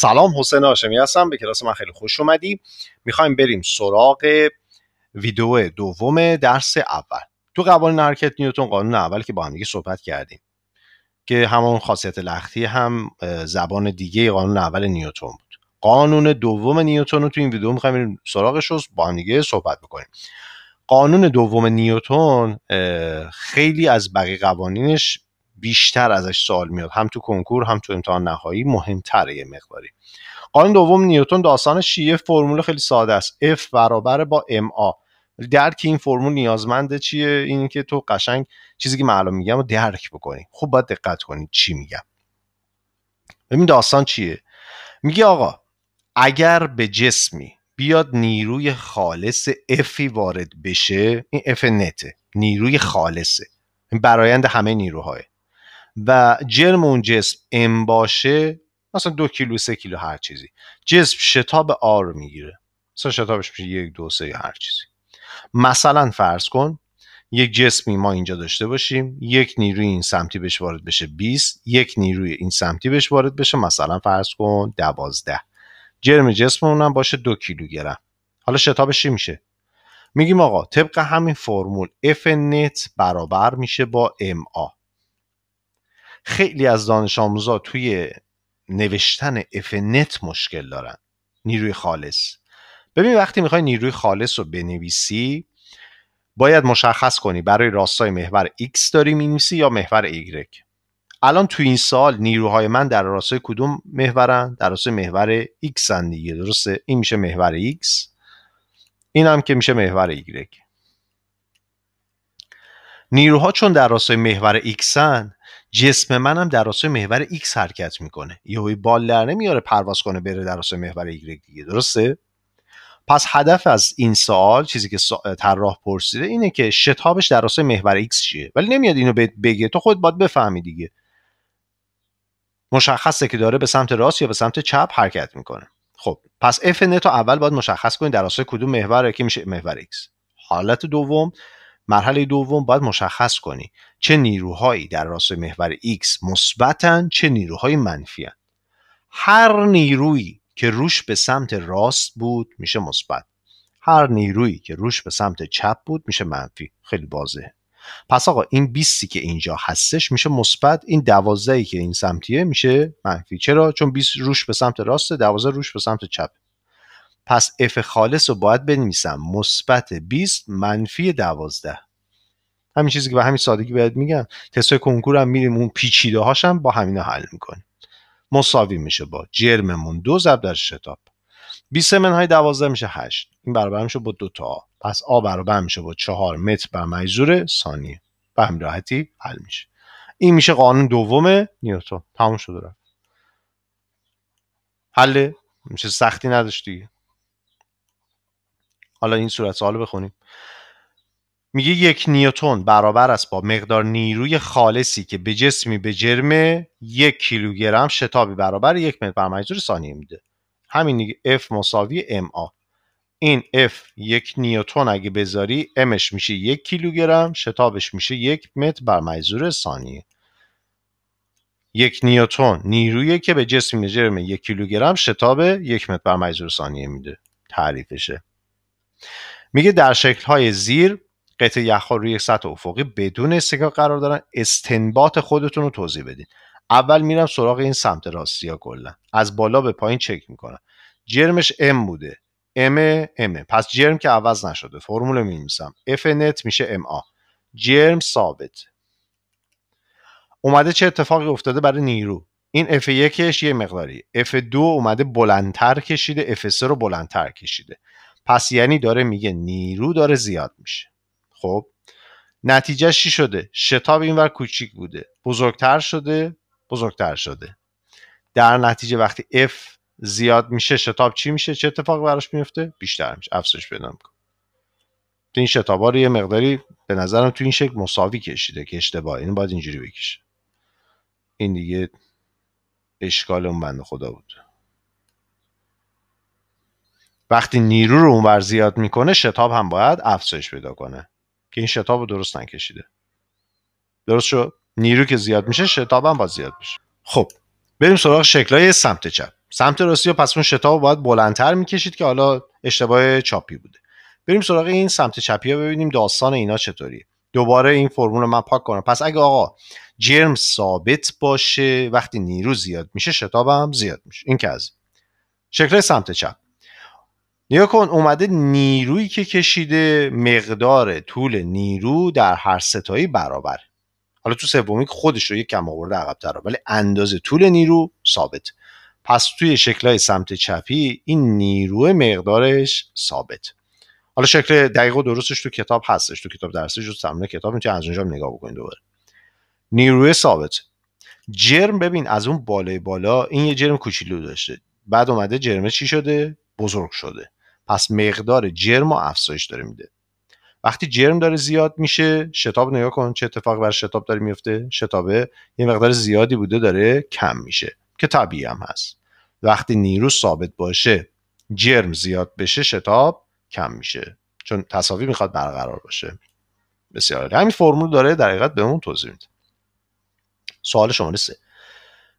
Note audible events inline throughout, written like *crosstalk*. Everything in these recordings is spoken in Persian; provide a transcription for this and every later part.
سلام حسین هاشمی هستم به کلاس من خیلی خوش اومدی میخوایم بریم سراغ ویدیو دوم درس اول تو قوانین حرکت نیوتون قانون اول که با هم صحبت کردیم که همون خاصیت لختی هم زبان دیگه قانون اول نیوتون بود قانون دوم نیوتن رو تو این ویدیو میخوایم بریم سراغش رو با هم صحبت بکنیم قانون دوم نیوتون خیلی از بقیه قوانینش بیشتر ازش سوال میاد هم تو کنکور هم تو امتحان نهایی مهمتره یه مقداری قانون دوم نیوتن داستانش چیه فرمول خیلی ساده است F برابر با MA درک این فرمول نیازمنده چیه این که تو قشنگ چیزی که معلوم میگم رو درک بکنی خب باید دقت کنی چی میگم ببین داستان چیه میگه آقا اگر به جسمی بیاد نیروی خالص F وارد بشه این F نته نیروی خالصه برایند همه نیروهای و جرم اون جسم ام باشه مثلا دو کیلو سه کیلو هر چیزی جسم شتاب آر میگیره مثلا شتابش میشه یک دو سه هر چیزی مثلا فرض کن یک جسمی ما اینجا داشته باشیم یک نیروی این سمتی بهش وارد بشه 20 یک نیروی این سمتی بهش وارد بشه مثلا فرض کن دوازده جرم جسم اونم باشه دو کیلوگرم حالا شتابش چی میشه میگیم آقا طبق همین فرمول اف نت برابر میشه با آ خیلی از دانش آموزا توی نوشتن افنت مشکل دارن نیروی خالص ببین وقتی میخوای نیروی خالص رو بنویسی باید مشخص کنی برای راستای محور X داری مینویسی یا محور Y الان تو این سال نیروهای من در راستای کدوم محورن در راستای محور X هن دیگه درسته این میشه محور X این هم که میشه محور Y نیروها چون در راستای محور ایکسن جسم منم در راستای محور ایکس حرکت میکنه یهوی بال در نمیاره پرواز کنه بره در راستای محور ایگرگ دیگه درسته پس هدف از این سوال چیزی که طراح پرسیده اینه که شتابش در راستای محور ایکس چیه ولی نمیاد اینو بهت بگه تو خود باید بفهمی دیگه مشخصه که داره به سمت راست یا به سمت چپ حرکت میکنه خب پس اف نتو اول باید مشخص کن در راستای کدوم محوره که میشه محور X. حالت دوم مرحله دوم باید مشخص کنی چه نیروهایی در راستای محور X مثبتن چه نیروهای منفی هن. هر نیرویی که روش به سمت راست بود میشه مثبت هر نیرویی که روش به سمت چپ بود میشه منفی خیلی بازه پس آقا این 20 که اینجا هستش میشه مثبت این 12 که این سمتیه میشه منفی چرا چون 20 روش به سمت راست 12 روش به سمت چپ پس اف خالص رو باید بنویسم مثبت 20 منفی 12 همین چیزی که به همین سادگی بهت میگم تست کنکور هم میریم اون پیچیده هاشم با همینا حل میکنیم مساوی میشه با جرممون دو ضرب در شتاب 20 منهای 12 میشه 8 این برابر میشه با دو تا پس آ برابر میشه با 4 متر بر مجذور ثانیه به همین راحتی حل میشه این میشه قانون دوم نیوتن تموم شد رفت حل میشه سختی نداشت دیگه حالا این صورت سوال بخونیم میگه یک نیوتون برابر است با مقدار نیروی خالصی که به جسمی به جرم یک کیلوگرم شتابی برابر یک متر بر مجدور ثانیه میده همین F مساوی MA این F یک نیوتون اگه بذاری Mش میشه یک کیلوگرم شتابش میشه یک متر بر مجدور ثانیه یک نیوتون نیرویی که به جسم جرم یک کیلوگرم شتاب یک متر بر میزور ثانیه میده تعریفشه میگه در شکل‌های زیر قطع یخ روی سطح افقی بدون استکاک قرار دارن استنباط خودتون رو توضیح بدین اول میرم سراغ این سمت راستی ها کلا از بالا به پایین چک میکنم جرمش M بوده M M پس جرم که عوض نشده فرمول می نویسم اف نت میشه MA آ جرم ثابت اومده چه اتفاقی افتاده برای نیرو این اف یکش یه مقداری f دو اومده بلندتر کشیده f سه رو بلندتر کشیده پس یعنی داره میگه نیرو داره زیاد میشه خب نتیجه چی شده شتاب اینور کوچیک بوده بزرگتر شده بزرگتر شده در نتیجه وقتی F زیاد میشه شتاب چی میشه چه اتفاق براش میفته بیشتر میشه افزایش پیدا میکنه این شتاب رو یه مقداری به نظرم تو این شکل مساوی کشیده که اشتباه این باید اینجوری بکشه این دیگه اشکال اون بند خدا بود وقتی نیرو رو اونور زیاد میکنه شتاب هم باید افزایش پیدا کنه که این شتاب رو درست نکشیده درست شد نیرو که زیاد میشه شتاب هم باید زیاد میشه خب بریم سراغ شکلای سمت چپ سمت راستی و پس اون شتاب باید بلندتر میکشید که حالا اشتباه چاپی بوده بریم سراغ این سمت چپی ها ببینیم داستان اینا چطوریه دوباره این فرمول رو من پاک کنم پس اگه آقا جرم ثابت باشه وقتی نیرو زیاد میشه شتاب هم زیاد میشه این که از شکل سمت چپ نگاه کن اومده نیرویی که کشیده مقدار طول نیرو در هر ستایی برابر حالا تو سومی خودش رو یک کم آورده عقبتر ولی اندازه طول نیرو ثابت پس توی شکلهای سمت چپی این نیرو مقدارش ثابت حالا شکل دقیق و درستش تو کتاب هستش تو کتاب درسی تو کتاب میتونی از اونجا نگاه بکنید دوباره نیروی ثابت جرم ببین از اون بالای بالا این یه جرم کوچیلو داشته بعد اومده جرمه چی شده بزرگ شده پس مقدار جرم و افزایش داره میده وقتی جرم داره زیاد میشه شتاب نگاه کن چه اتفاقی بر شتاب داره میفته شتابه یه مقدار زیادی بوده داره کم میشه که طبیعی هم هست وقتی نیرو ثابت باشه جرم زیاد بشه شتاب کم میشه چون تصاوی میخواد برقرار باشه بسیار همین فرمول داره در حقیقت به اون توضیح میده سوال شماره سه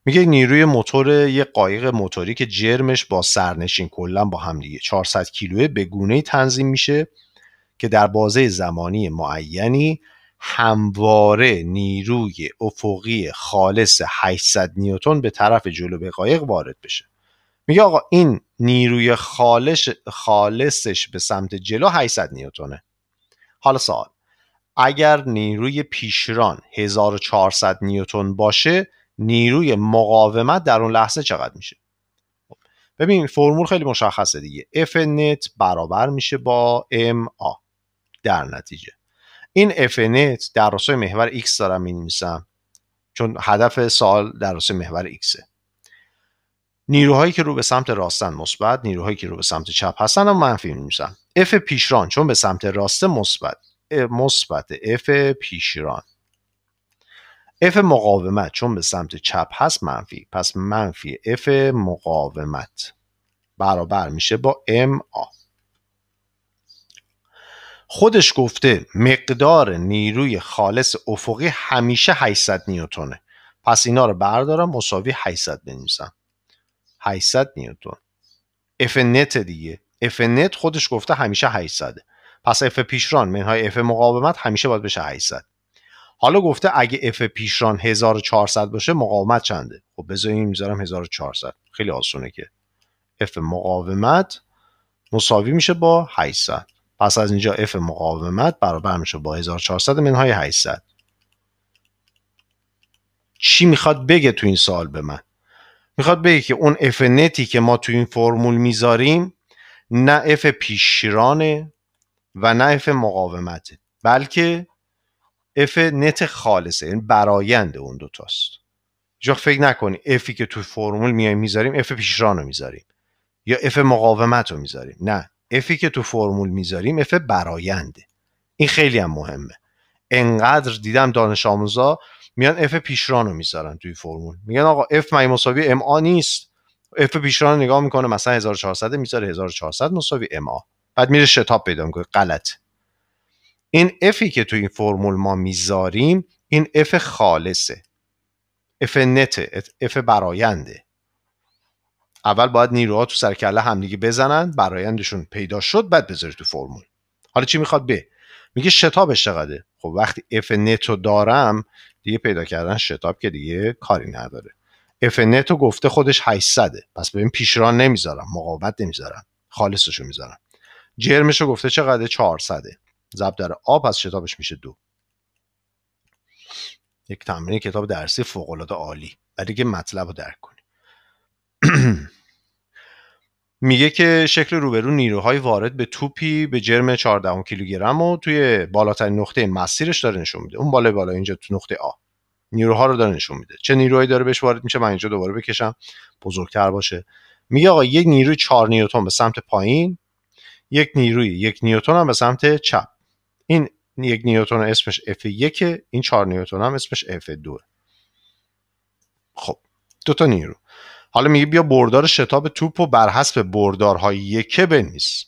میگه نیروی موتور یه قایق موتوری که جرمش با سرنشین کلا با هم دیگه 400 کیلوه به گونه تنظیم میشه که در بازه زمانی معینی همواره نیروی افقی خالص 800 نیوتن به طرف جلو به قایق وارد بشه میگه آقا این نیروی خالص خالصش به سمت جلو 800 نیوتنه حالا سوال اگر نیروی پیشران 1400 نیوتن باشه نیروی مقاومت در اون لحظه چقدر میشه ببین فرمول خیلی مشخصه دیگه F نت برابر میشه با MA در نتیجه این F نت در راستای محور X دارم نویسم چون هدف سال در راستای محور X نیروهایی که رو به سمت راستن مثبت نیروهایی که رو به سمت چپ هستن هم منفی مینویسم F پیشران چون به سمت راست مثبت مثبت F پیشران اف مقاومت چون به سمت چپ هست منفی پس منفی اف مقاومت برابر میشه با ام آ خودش گفته مقدار نیروی خالص افقی همیشه 800 نیوتونه پس اینا رو بردارم مساوی 800 بنویسم 800 نیوتن اف نت دیگه اف نت خودش گفته همیشه 800 پس اف پیشران منهای اف مقاومت همیشه باید بشه 800 حالا گفته اگه اف پیشران 1400 باشه مقاومت چنده خب بذاریم میذارم 1400 خیلی آسونه که اف مقاومت مساوی میشه با 800 پس از اینجا اف مقاومت برابر میشه با 1400 منهای 800 چی میخواد بگه تو این سال به من میخواد بگه که اون اف نتی که ما تو این فرمول میذاریم نه اف پیشرانه و نه اف مقاومته بلکه اف نت خالصه یعنی برایند اون دوتاست جو فکر نکنی افی که تو فرمول میای میذاریم اف پیشران رو میذاریم یا اف مقاومت رو میذاریم نه افی که تو فرمول میذاریم اف براینده این خیلی هم مهمه انقدر دیدم دانش آموزا میان اف پیشران رو میذارن توی فرمول میگن آقا اف مای مساوی ام آ نیست اف پیشران نگاه میکنه مثلا 1400 میذاره 1400 مساوی ام آ بعد میره شتاب پیدا میکنه غلط این افی که تو این فرمول ما میذاریم این اف خالصه اف نته اف براینده اول باید نیروها تو سرکله همدیگه بزنن برایندشون پیدا شد بعد بذاری تو فرمول حالا چی میخواد به میگه شتابش چقدره خب وقتی اف نتو دارم دیگه پیدا کردن شتاب که دیگه کاری نداره اف نتو گفته خودش 800 پس ببین پیشران نمیذارم مقاومت نمیذارم خالصشو میذارم جرمشو گفته چقدر 400 ضرب در آ پس شتابش میشه دو یک تمرین کتاب درسی فوق العاده عالی برای که مطلب رو درک کنی *clears throat* میگه که شکل روبرو نیروهای وارد به توپی به جرم 14 کیلوگرم و توی بالاترین نقطه مسیرش داره نشون میده اون بالا بالا اینجا تو نقطه آ نیروها رو داره نشون میده چه نیروهایی داره بهش وارد میشه من اینجا دوباره بکشم بزرگتر باشه میگه آقا یک نیروی 4 نیوتن به سمت پایین یک نیروی یک نیوتن هم به سمت چپ این یک نیوتون اسمش F1 این چهار نیوتون هم اسمش F2 خب دو تا نیرو حالا میگه بیا بردار شتاب توپ و بر حسب بردارهای یکه بنویس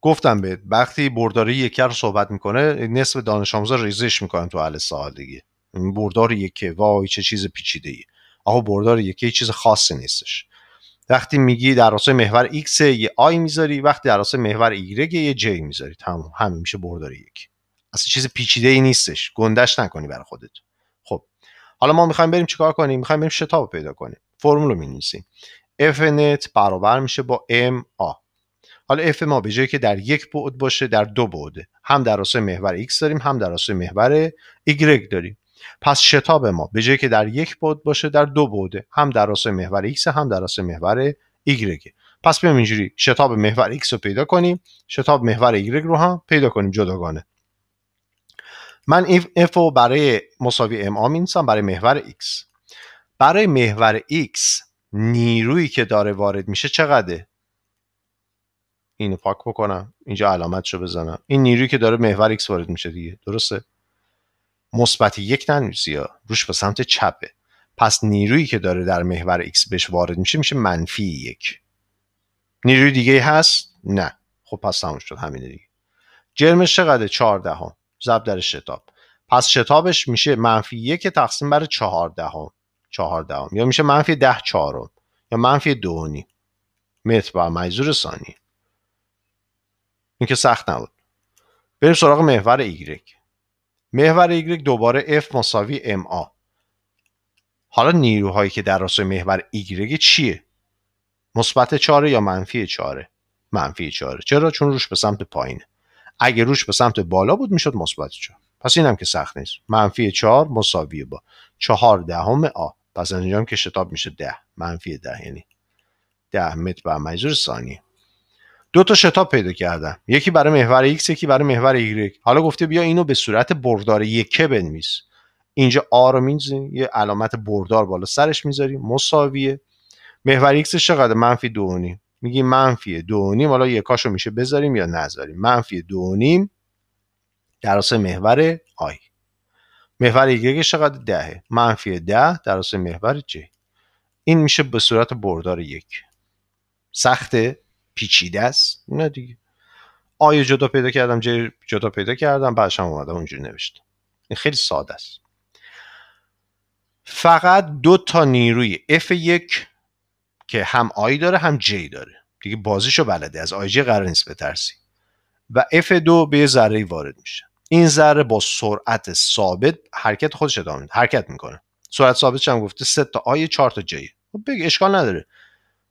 گفتم به وقتی برداری یکه رو صحبت میکنه نصف دانش آموزا ریزش میکنن تو اهل سوال دیگه بردار یکه وای چه چیز پیچیده ای آقا بردار یکه چیز خاصی نیستش وقتی میگی در راستای محور X یه آی میذاری وقتی در راستای محور Y یه J میذاری تمام همین میشه بردار یک اصلا چیز پیچیده ای نیستش گندش نکنی برای خودت خب حالا ما میخوایم بریم چیکار کنیم میخوایم بریم شتاب پیدا کنیم فرمول رو مینویسیم f نت برابر میشه با m a حالا f ما به جایی که در یک بعد باشه در دو بعده هم در راستای محور x داریم هم در راستای محور y داریم پس شتاب ما به جایی که در یک بود باشه در دو بوده هم در راستای محور X هم در راستای محور Y پس بیام اینجوری شتاب محور X رو پیدا کنیم شتاب محور Y رو هم پیدا کنیم جداگانه من F رو برای مساوی M مینسم برای محور X برای محور X نیرویی که داره وارد میشه چقدره اینو پاک بکنم اینجا علامت شو بزنم این نیرویی که داره محور X وارد میشه دیگه درسته مثبت یک ننویسیا روش به سمت چپه پس نیرویی که داره در محور x بهش وارد میشه میشه منفی یک نیروی دیگه هست نه خب پس تموم شد همین دیگه جرمش چقدر 14 هم ضرب در شتاب پس شتابش میشه منفی یک تقسیم بر 14 هم 14 هم یا میشه منفی 10 چهارم یا منفی دو نیم متر بر مجذور ثانیه این که سخت نبود بریم سراغ محور ایگرک محور Y دوباره F مساوی MA حالا نیروهایی که در راستای محور Y چیه؟ مثبت چاره یا منفی چاره؟ منفی چاره چرا؟ چون روش به سمت پایینه اگه روش به سمت بالا بود میشد مثبت چاره. پس اینم که سخت نیست منفی چهار مساوی با چهار دهم آ پس انجام که شتاب میشه ده منفی ده یعنی ده متر بر مجزور ثانیه دو تا شتاب پیدا کردم یکی برای محور X یکی برای محور Y حالا گفته بیا اینو به صورت بردار یکه بنویس اینجا آ رو میزنیم یه علامت بردار بالا سرش میذاریم مساویه محور X چقدر منفی دو نیم میگی منفی دو نیم حالا یکاشو میشه بذاریم یا نذاریم منفی دو نیم در اصل محور آی محور Y چقدر دهه منفی ده در اصل محور J این میشه به صورت بردار یک سخته پیچیده است نه دیگه آیه جدا پیدا کردم جای جدا پیدا کردم بعدش هم اومدم اونجوری نوشتم این خیلی ساده است فقط دو تا نیروی F1 که هم آی داره هم جی داره دیگه بازیشو بلده از آی جی قرار نیست بترسی و F2 به یه ذره وارد میشه این ذره با سرعت ثابت حرکت خودش ادامه حرکت میکنه سرعت ثابت چم گفته 3 تا آی 4 تا جی خب بگی اشکال نداره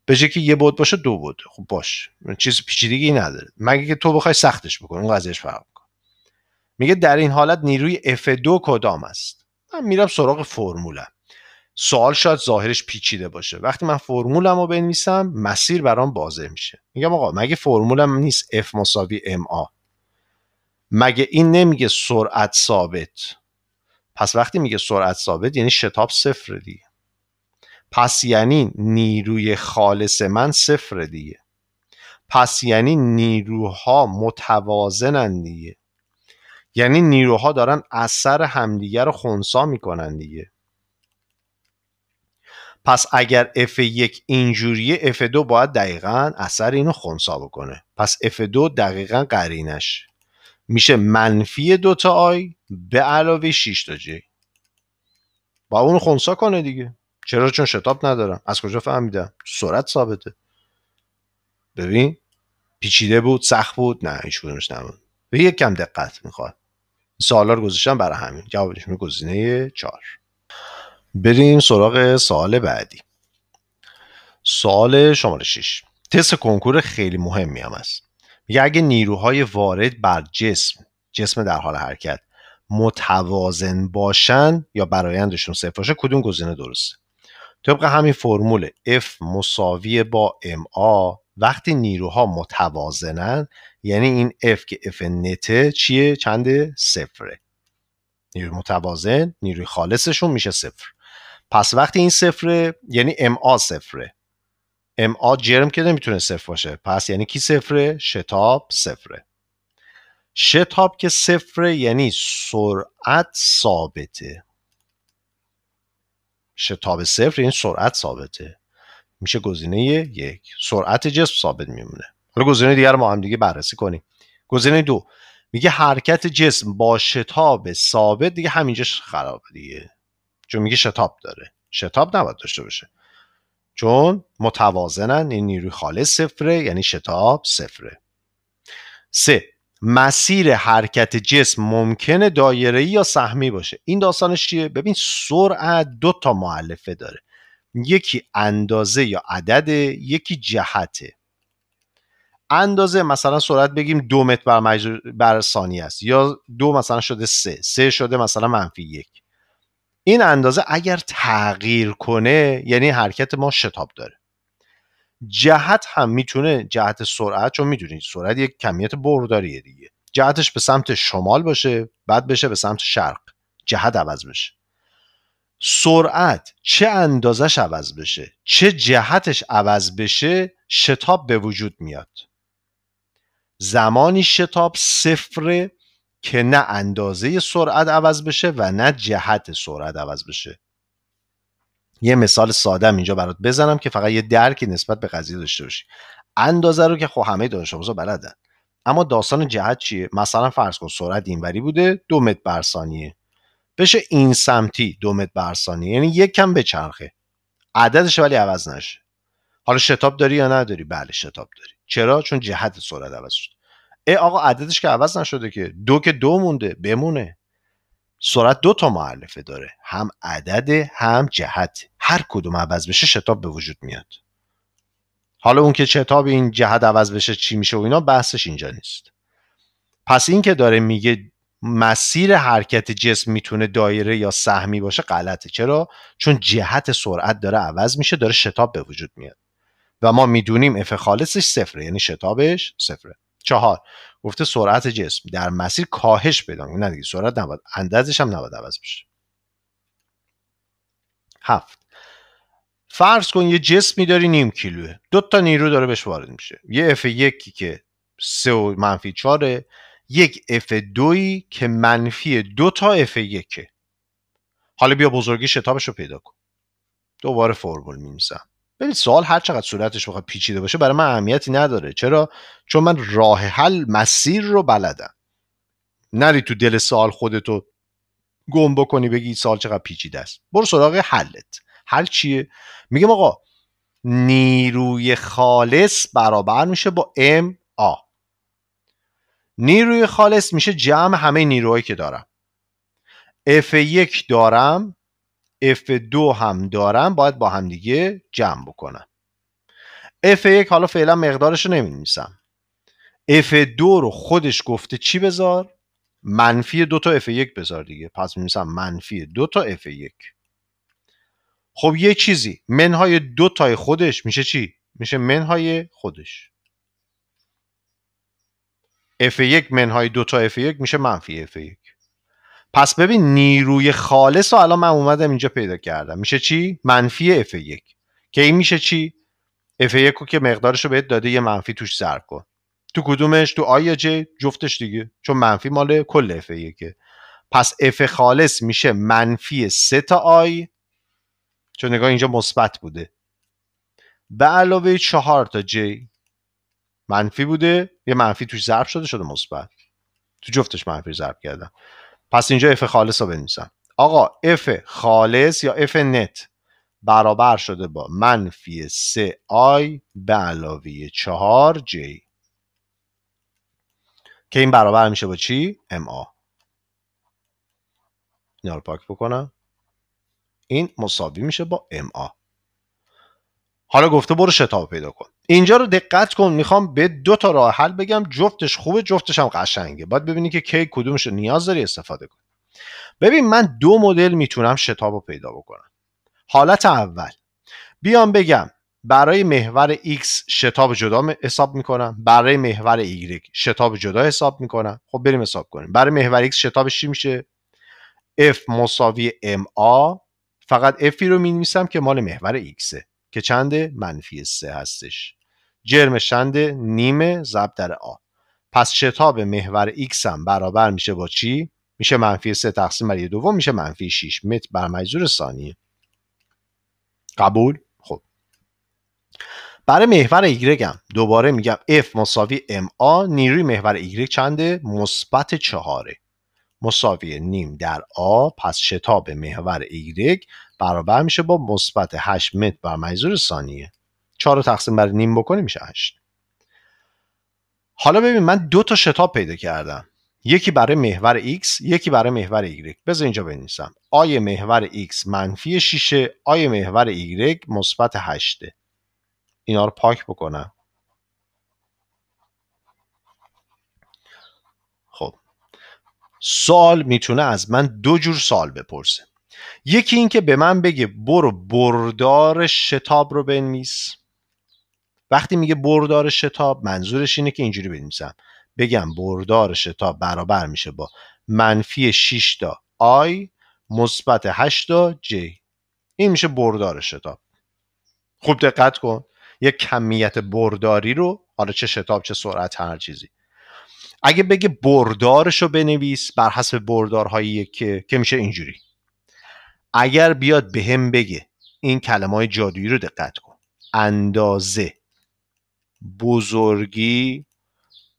به که یه بود باشه دو بود خب باش چیز پیچیدگی نداره مگه که تو بخوای سختش بکن اون قضیهش فرق کن میگه در این حالت نیروی F2 کدام است من میرم سراغ فرمولم سوال شاید ظاهرش پیچیده باشه وقتی من فرمولم رو بنویسم مسیر برام بازه میشه میگم آقا مگه فرمولم نیست F مساوی MA مگه این نمیگه سرعت ثابت پس وقتی میگه سرعت ثابت یعنی شتاب صفر دیگه پس یعنی نیروی خالص من صفر دیگه پس یعنی نیروها متوازنن دیگه یعنی نیروها دارن اثر همدیگه رو خونسا میکنن دیگه پس اگر F1 اینجوریه F2 باید دقیقا اثر اینو خونسا بکنه پس F2 دقیقا قرینش میشه منفی دوتا آی به علاوه 6 تا جی با اونو خونسا کنه دیگه چرا چون شتاب ندارم از کجا فهمیدم سرعت ثابته ببین پیچیده بود سخت بود نه هیچ کدومش نبود به یک کم دقت میخواد سوالا رو گذاشتم برای همین جوابش می گزینه 4 بریم سراغ سوال بعدی سوال شماره 6 تست کنکور خیلی مهمی هم است میگه اگه نیروهای وارد بر جسم جسم در حال حرکت متوازن باشن یا برایندشون صفر باشه کدوم گزینه درسته طبق همین فرمول F مساوی با MA وقتی نیروها متوازنن یعنی این F که F نته چیه چند صفره نیروی متوازن نیروی خالصشون میشه صفر پس وقتی این صفره یعنی MA صفره MA جرم که نمیتونه صفر باشه پس یعنی کی صفره شتاب صفره شتاب که صفره یعنی سرعت ثابته شتاب صفر این یعنی سرعت ثابته میشه گزینه یک سرعت جسم ثابت میمونه حالا گزینه دیگر رو ما هم دیگه بررسی کنیم گزینه دو میگه حرکت جسم با شتاب ثابت دیگه همینجا خراب دیگه چون میگه شتاب داره شتاب نباید داشته باشه چون متوازنن این یعنی نیروی خالص صفره یعنی شتاب صفره سه مسیر حرکت جسم ممکنه دایره یا سهمی باشه این داستانش چیه ببین سرعت دو تا معلفه داره یکی اندازه یا عدد، یکی جهته اندازه مثلا سرعت بگیم دو متر بر, مجر... بر ثانیه است یا دو مثلا شده سه سه شده مثلا منفی یک این اندازه اگر تغییر کنه یعنی حرکت ما شتاب داره جهت هم میتونه جهت سرعت چون میدونید سرعت یک کمیت برداریه دیگه جهتش به سمت شمال باشه بعد بشه به سمت شرق جهت عوض بشه سرعت چه اندازش عوض بشه چه جهتش عوض بشه شتاب به وجود میاد زمانی شتاب صفره که نه اندازه سرعت عوض بشه و نه جهت سرعت عوض بشه یه مثال ساده اینجا برات بزنم که فقط یه درکی نسبت به قضیه داشته باشی اندازه رو که خب همه دانش آموزا بلدن اما داستان جهت چیه مثلا فرض کن سرعت اینوری بوده دو متر بر ثانیه بشه این سمتی دو متر بر ثانیه یعنی یک کم بچرخه عددش ولی عوض نشه حالا شتاب داری یا نداری بله شتاب داری چرا چون جهت سرعت عوض شد ای آقا عددش که عوض نشده که دو که دو مونده بمونه سرعت دو تا معلفه داره هم عدد هم جهت هر کدوم عوض بشه شتاب به وجود میاد حالا اون که شتاب این جهت عوض بشه چی میشه و اینا بحثش اینجا نیست پس این که داره میگه مسیر حرکت جسم میتونه دایره یا سهمی باشه غلطه چرا چون جهت سرعت داره عوض میشه داره شتاب به وجود میاد و ما میدونیم اف خالصش صفره یعنی شتابش صفره چهار گفته سرعت جسم در مسیر کاهش پیدا می‌کنه نه دیگه سرعت نباید اندازش هم نباید عوض بشه هفت فرض کن یه جسمی داری نیم کیلوه دو تا نیرو داره بهش وارد میشه یه اف یکی که سه و منفی چاره یک F دوی که منفی دو تا اف یکه حالا بیا بزرگی شتابش رو پیدا کن دوباره فرمول میمیسم ولی سوال هر چقدر صورتش بخواد پیچیده باشه برای من اهمیتی نداره چرا چون من راه حل مسیر رو بلدم نری تو دل سال خودتو گم بکنی بگی سوال چقدر پیچیده است برو سراغ حلت حل چیه میگم آقا نیروی خالص برابر میشه با ام آ نیروی خالص میشه جمع همه نیروهایی که دارم اف یک دارم F2 هم دارن باید با هم دیگه جمع بکنن F1 حالا فعلا مقدارش رو نمی نمی‌نویسم F2 رو خودش گفته چی بذار منفی دو تا F1 بذار دیگه پس می‌نویسم منفی دو تا F1 خب یه چیزی منهای دو تای خودش میشه چی میشه منهای خودش F1 منهای دو تا F1 میشه منفی F1 پس ببین نیروی خالص رو الان من اومدم اینجا پیدا کردم میشه چی منفی F1 که این میشه چی F1 رو که مقدارش رو بهت داده یه منفی توش سر کن تو کدومش تو آیا جه جفتش دیگه چون منفی مال کل F1 پس F خالص میشه منفی 3 تا آی چون نگاه اینجا مثبت بوده به علاوه 4 تا جی منفی بوده یه منفی توش ضرب شده شده مثبت تو جفتش منفی ضرب کردم پس اینجا اف خالص رو بنویسم آقا اف خالص یا اف نت برابر شده با منفی 3 آی به علاوه 4j که این برابر میشه با چی؟ ام آ رو پاک بکنم این مساوی میشه با ام آ حالا گفته برو شتاب پیدا کن اینجا رو دقت کن میخوام به دو تا راه حل بگم جفتش خوبه جفتش هم قشنگه باید ببینی که کی کدومش نیاز داری استفاده کن ببین من دو مدل میتونم شتاب رو پیدا بکنم حالت اول بیام بگم برای محور X شتاب جدا حساب میکنم برای محور Y شتاب جدا حساب میکنم خب بریم حساب کنیم برای محور X شتابش چی میشه F مساوی MA فقط F رو می که مال محور xه. که چنده؟ منفی سه هستش جرم شنده نیمه ضرب در آ پس شتاب محور x هم برابر میشه با چی میشه منفی سه تقسیم بر دوم میشه منفی 6 متر بر مجزور ثانیه قبول خب برای محور ایگرگ هم دوباره میگم F مساوی MA نیروی محور ایگرگ چنده مثبت چهاره مساوی نیم در آ پس شتاب محور ایگرگ برابر میشه با مثبت 8 متر بر مجذور ثانیه 4 رو تقسیم بر نیم بکنی میشه 8 حالا ببین من دو تا شتاب پیدا کردم یکی برای محور x یکی برای محور y بذار اینجا بنویسم آی محور x منفی 6 آی محور y مثبت 8 اینا رو پاک بکنم خب سال میتونه از من دو جور سال بپرسه یکی اینکه به من بگه برو بردار شتاب رو بنویس وقتی میگه بردار شتاب منظورش اینه که اینجوری بنویسم بگم بردار شتاب برابر میشه با منفی 6 تا آی مثبت 8 تا J این میشه بردار شتاب خوب دقت کن یک کمیت برداری رو حالا آره چه شتاب چه سرعت هر چیزی اگه بگه بردارش رو بنویس بر حسب بردارهایی که که میشه اینجوری اگر بیاد به بگه این کلمه های جادویی رو دقت کن اندازه بزرگی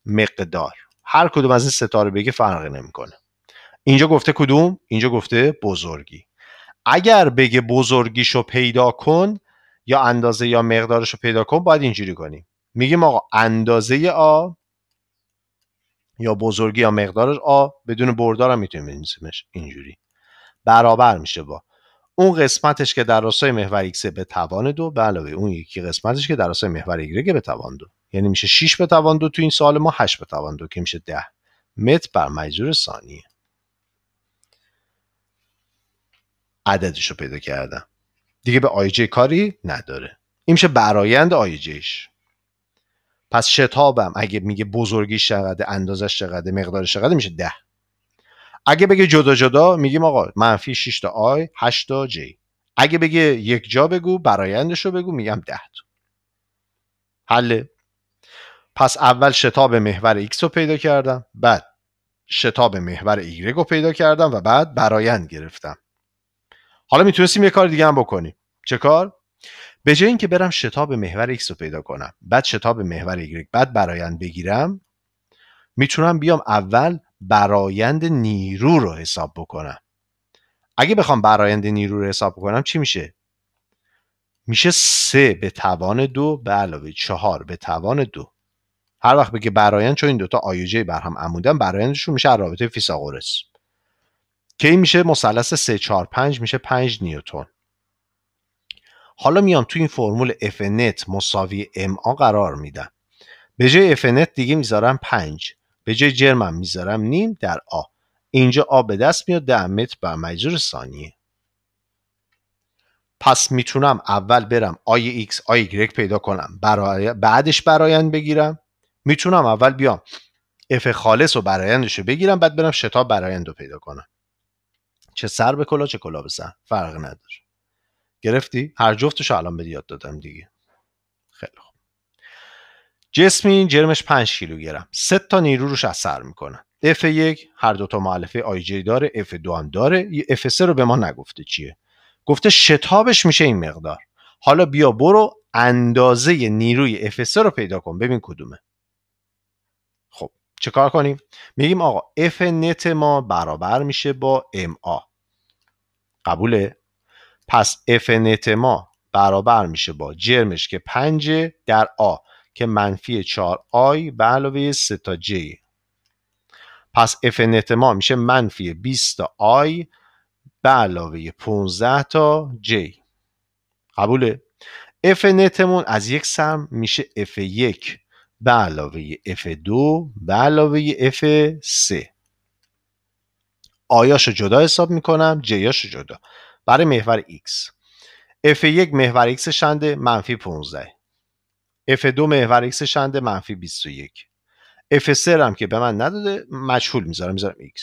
مقدار هر کدوم از این ستاره بگه فرقی نمیکنه اینجا گفته کدوم اینجا گفته بزرگی اگر بگه بزرگیشو پیدا کن یا اندازه یا رو پیدا کن باید اینجوری کنیم میگیم آقا اندازه آ یا بزرگی یا مقدارش آ بدون بردار هم میتونیم بنویسیمش اینجوری برابر میشه با اون قسمتش که در راستای محور x به توان دو به علاوه اون یکی قسمتش که در راستای محور y به توان دو یعنی میشه 6 به توان دو تو این سال ما 8 به توان دو که میشه 10 متر بر مجذور ثانیه عددش رو پیدا کردم دیگه به آیجه کاری نداره این میشه برایند آیجهش پس شتابم اگه میگه بزرگیش چقدر اندازش چقدر مقدارش چقدر میشه ده اگه بگه جدا جدا میگیم آقا منفی 6 تا آی 8 تا جی اگه بگه یک جا بگو برایندش رو بگو میگم 10 تا حله پس اول شتاب محور X رو پیدا کردم بعد شتاب محور Y رو پیدا کردم و بعد برایند گرفتم حالا میتونستیم یه کار دیگه هم بکنیم چه کار به جای اینکه برم شتاب محور X رو پیدا کنم بعد شتاب محور Y بعد برایند بگیرم میتونم بیام اول برایند نیرو رو حساب بکنم اگه بخوام برایند نیرو رو حساب بکنم چی میشه میشه 3 به توان 2 به علاوه 4 به توان 2 هر وقت بگه برایند چون این دوتا آیوجه بر هم عمودن برایندشون میشه رابطه فیثاغورس که این میشه مثلث 3 4 5 میشه 5 نیوتن حالا میام تو این فرمول Fnet مساوی ma قرار میدم به جای Fnet دیگه میذارم 5 به جای جرمم میذارم نیم در آ اینجا آ به دست میاد ده متر بر مجرور ثانیه پس میتونم اول برم آی x آی y پیدا کنم برای بعدش برایند بگیرم میتونم اول بیام اف خالص و برایندش بگیرم بعد برم شتاب برایند رو پیدا کنم چه سر به کلا چه کلا به سر فرق نداره گرفتی هر جفتش الان به یاد دادم دیگه جسمی جرمش 5 کیلوگرم سه تا نیرو روش اثر میکنن F1 هر دوتا معلفه جی داره F2 هم داره F3 رو به ما نگفته چیه گفته شتابش میشه این مقدار حالا بیا برو اندازه نیروی F3 رو پیدا کن ببین کدومه خب کار کنیم میگیم آقا F نت ما برابر میشه با MA قبوله پس F نت ما برابر میشه با جرمش که 5 در آ. که منفی 4 آی به علاوه 3 تا j پس fn ما میشه منفی 20 تا به علاوه 15 تا j قبوله f نتمون از یک سم میشه f1 به علاوه f2 به علاوه f3 آیاشو جدا حساب میکنم جیاشو جدا برای محور x f1 محور x شنده منفی 15 F2 محور X شنده منفی 21 f 3 هم که به من نداده مجهول میذارم میذارم X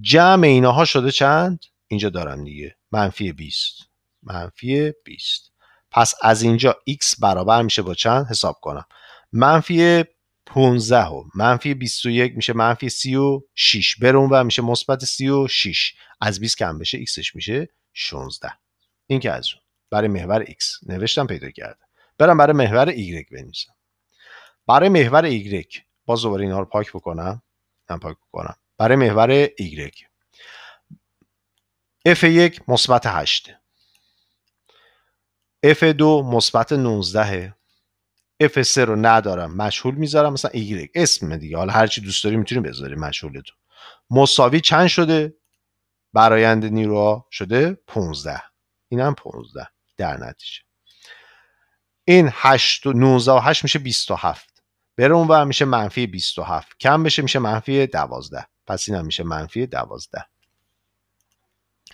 جمع ایناها شده چند؟ اینجا دارم دیگه منفی 20 منفی 20 پس از اینجا X برابر میشه با چند حساب کنم منفی 15 و منفی 21 میشه منفی 36 برون و میشه مثبت 36 از 20 کم بشه Xش میشه 16 این که از اون برای محور X نوشتم پیدا کردم برم برای محور ایگرگ بنویسم برای محور ایگرگ باز دوباره رو پاک بکنم هم پاک بکنم برای محور ایگرگ F1 مثبت 8 F2 مثبت 19 F3 رو ندارم مشهول میذارم مثلا Y اسم دیگه حالا هرچی دوست داری میتونی بذاری تو مساوی چند شده برایند نیروها شده 15 اینم 15 در نتیجه این 8 19 و 8 میشه 27 بره اونور میشه منفی 27 کم بشه میشه منفی 12 پس این هم میشه منفی 12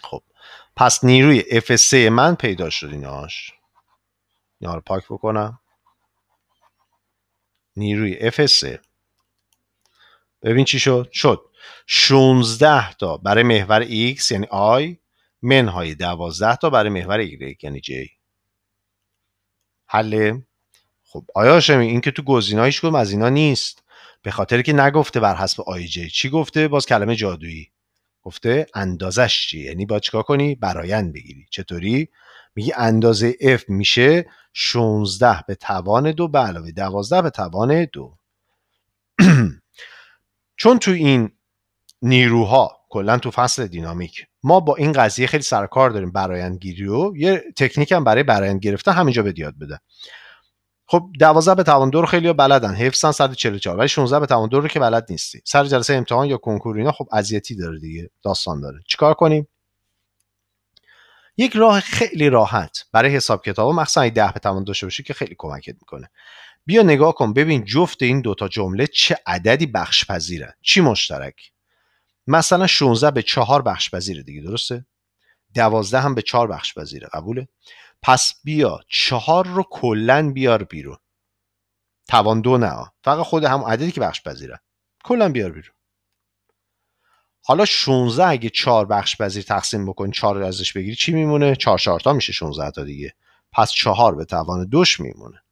خب پس نیروی F3 من پیدا شد ایناش اینا رو پاک بکنم نیروی F3 ببین چی شد شد 16 تا برای محور X یعنی I منهای 12 تا برای محور Y یعنی J حله خب آیا شمی؟ این که تو گزینه هیچ کدوم از اینا نیست به خاطر که نگفته بر حسب آیجه چی گفته باز کلمه جادویی گفته اندازش چی یعنی با چیکار کنی برایند بگیری چطوری میگی اندازه F میشه 16 به توان دو به علاوه 12 به توان دو *clears throat* چون تو این نیروها کلا تو فصل دینامیک ما با این قضیه خیلی سرکار داریم برایند گیری و یه تکنیک هم برای برایند گرفته همینجا به یاد بده خب 12 به توان دو رو خیلی بلدن حفظن 144 ولی 16 به توان دو رو که بلد نیستی سر جلسه امتحان یا کنکور اینا خب اذیتی داره دیگه داستان داره چیکار کنیم یک راه خیلی راحت برای حساب کتاب مخصوصا 10 به توان داشته باشی که خیلی کمکت میکنه بیا نگاه کن ببین جفت این دوتا جمله چه عددی بخش پذیرن چی مشترک مثلا 16 به 4 بخش پذیره دیگه درسته 12 هم به 4 بخش پذیره قبوله پس بیا 4 رو کلا بیار بیرون توان دو نه فقط خود هم عددی که بخش پذیره کلا بیار بیرون حالا 16 اگه 4 بخش پذیر تقسیم بکن 4 ازش بگیری چی میمونه 4 4 تا میشه 16 تا دیگه پس 4 به توان دوش میمونه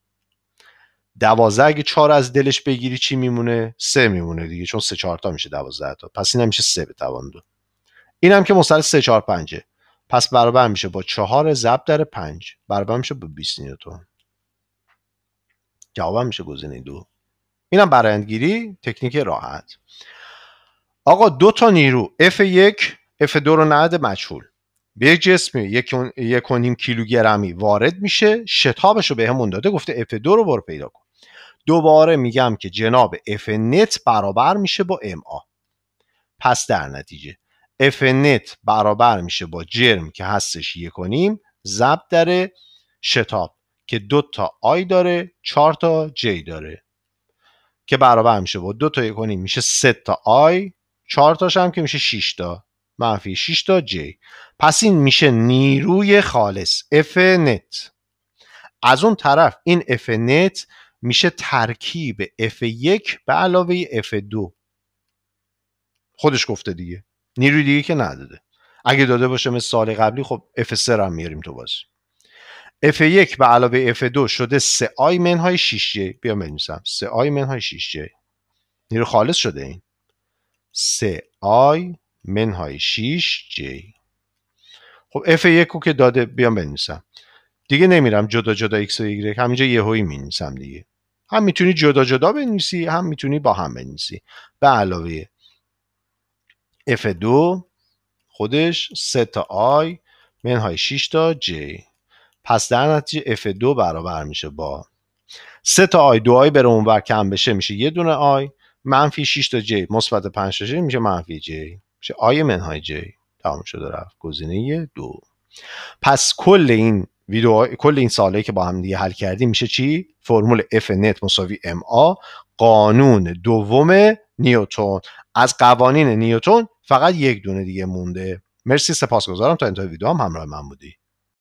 دوازده اگه چهار از دلش بگیری چی میمونه سه میمونه دیگه چون سه چهار تا میشه دوازده تا پس این هم میشه سه به توان دو این هم که مستقل سه چهار پنجه پس برابر میشه با چهار ضرب در پنج برابر میشه با 20 نیوتن جواب میشه گزینه دو این هم برندگیری تکنیک راحت آقا دو تا نیرو F1 F2 رو نده مجهول به یک جسمی یک, یک و نیم کیلوگرمی وارد میشه شتابش رو به همون داده گفته F2 رو برو پیدا کن دوباره میگم که جناب اف نت برابر میشه با ام پس در نتیجه اف نت برابر میشه با جرم که هستش یک کنیم ضرب در شتاب که دو تا آی داره چهار تا جی داره که برابر میشه با دو تا کنیم میشه سه تا آی چهار تاش هم که میشه 6 تا منفی 6 تا جی پس این میشه نیروی خالص اف نت از اون طرف این اف نت میشه ترکیب F1 به علاوه F2 خودش گفته دیگه نیروی دیگه که نداده اگه داده باشه مثل سال قبلی خب F3 هم میاریم تو باز F1 به علاوه F2 شده 3 آی منهای 6 j بیا بنویسم 3 آی منهای 6 j نیرو خالص شده این 3 آی منهای 6 j خب F1 رو که داده بیام بنویسم دیگه نمیرم جدا جدا X و Y همینجا هایی مینویسم دیگه هم میتونی جدا جدا بنویسی هم میتونی با هم بنویسی به علاوه F2 خودش سه تا I منهای 6 تا J پس در نتیجه F2 برابر میشه با سه تا آی دو I بره اونور کم بشه میشه یه دونه آی منفی 6 تا J مثبت 5 تا میشه منفی J میشه آی منهای J تمام شده رفت گزینه دو پس کل این ویدیو کل این سالهایی که با هم دیگه حل کردیم میشه چی فرمول F نت مساوی MA قانون دوم نیوتون از قوانین نیوتون فقط یک دونه دیگه مونده مرسی سپاسگزارم تا انتهای ویدیو هم همراه من بودی